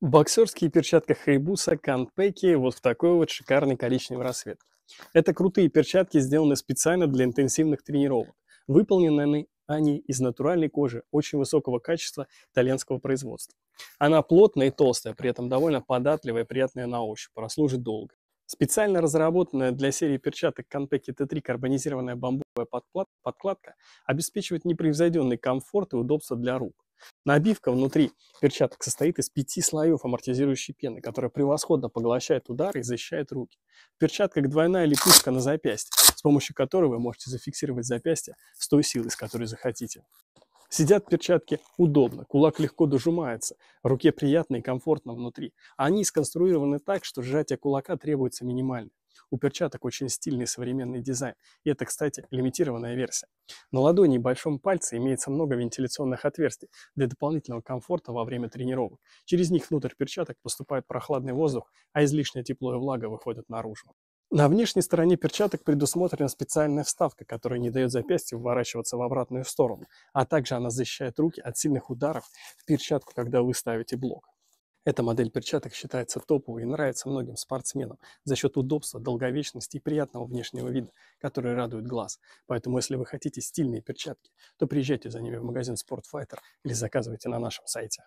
боксерские перчатки Хейбуса Канпеки вот в такой вот шикарный коричневый рассвет. Это крутые перчатки, сделаны специально для интенсивных тренировок. Выполнены они из натуральной кожи очень высокого качества итальянского производства. Она плотная и толстая, при этом довольно податливая и приятная на ощупь, прослужит долго. Специально разработанная для серии перчаток Канпеки Т3 карбонизированная бамбуковая подкладка обеспечивает непревзойденный комфорт и удобство для рук. Набивка внутри перчаток состоит из пяти слоев амортизирующей пены, которая превосходно поглощает удар и защищает руки. Перчатка как двойная липучка на запястье, с помощью которой вы можете зафиксировать запястье с той силой, с которой захотите. Сидят перчатки удобно, кулак легко дожимается, руке приятно и комфортно внутри. Они сконструированы так, что сжатие кулака требуется минимально. У перчаток очень стильный современный дизайн, и это, кстати, лимитированная версия. На ладони и большом пальце имеется много вентиляционных отверстий для дополнительного комфорта во время тренировок. Через них внутрь перчаток поступает прохладный воздух, а излишнее тепло и влага выходят наружу. На внешней стороне перчаток предусмотрена специальная вставка, которая не дает запястью вворачиваться в обратную сторону, а также она защищает руки от сильных ударов в перчатку, когда вы ставите блок. Эта модель перчаток считается топовой и нравится многим спортсменам за счет удобства, долговечности и приятного внешнего вида, который радует глаз. Поэтому, если вы хотите стильные перчатки, то приезжайте за ними в магазин Sportfighter или заказывайте на нашем сайте.